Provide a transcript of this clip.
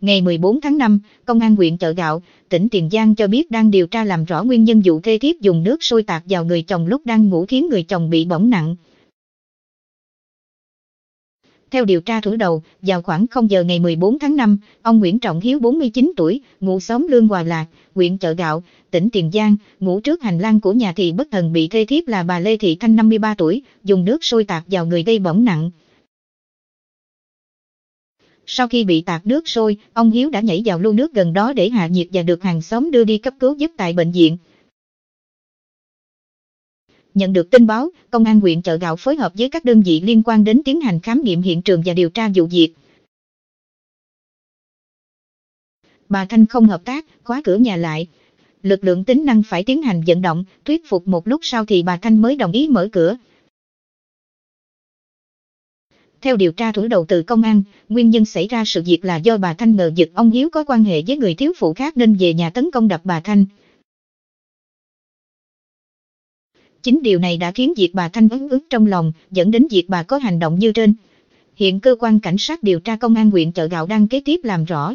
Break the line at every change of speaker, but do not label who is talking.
Ngày 14 tháng 5, Công an huyện Chợ Gạo, tỉnh Tiền Giang cho biết đang điều tra làm rõ nguyên nhân vụ thê thiếp dùng nước sôi tạt vào người chồng lúc đang ngủ khiến người chồng bị bỏng nặng. Theo điều tra thủ đầu, vào khoảng 0 giờ ngày 14 tháng 5, ông Nguyễn Trọng Hiếu 49 tuổi, ngụ xóm Lương Hòa Lạc, huyện Chợ Gạo, tỉnh Tiền Giang, ngủ trước hành lang của nhà thì bất thần bị thê thiếp là bà Lê Thị Thanh 53 tuổi, dùng nước sôi tạt vào người gây bỏng nặng. Sau khi bị tạt nước sôi, ông Hiếu đã nhảy vào lưu nước gần đó để hạ nhiệt và được hàng xóm đưa đi cấp cứu giúp tại bệnh viện. Nhận được tin báo, Công an huyện Chợ Gạo phối hợp với các đơn vị liên quan đến tiến hành khám nghiệm hiện trường và điều tra vụ việc. Bà Thanh không hợp tác, khóa cửa nhà lại. Lực lượng tính năng phải tiến hành vận động, thuyết phục một lúc sau thì bà Thanh mới đồng ý mở cửa. Theo điều tra thủ đầu từ công an, nguyên nhân xảy ra sự việc là do bà Thanh ngờ giật ông Hiếu có quan hệ với người thiếu phụ khác nên về nhà tấn công đập bà Thanh. Chính điều này đã khiến việc bà Thanh ứng ức trong lòng, dẫn đến việc bà có hành động như trên. Hiện cơ quan cảnh sát điều tra công an huyện chợ gạo đang kế tiếp làm
rõ,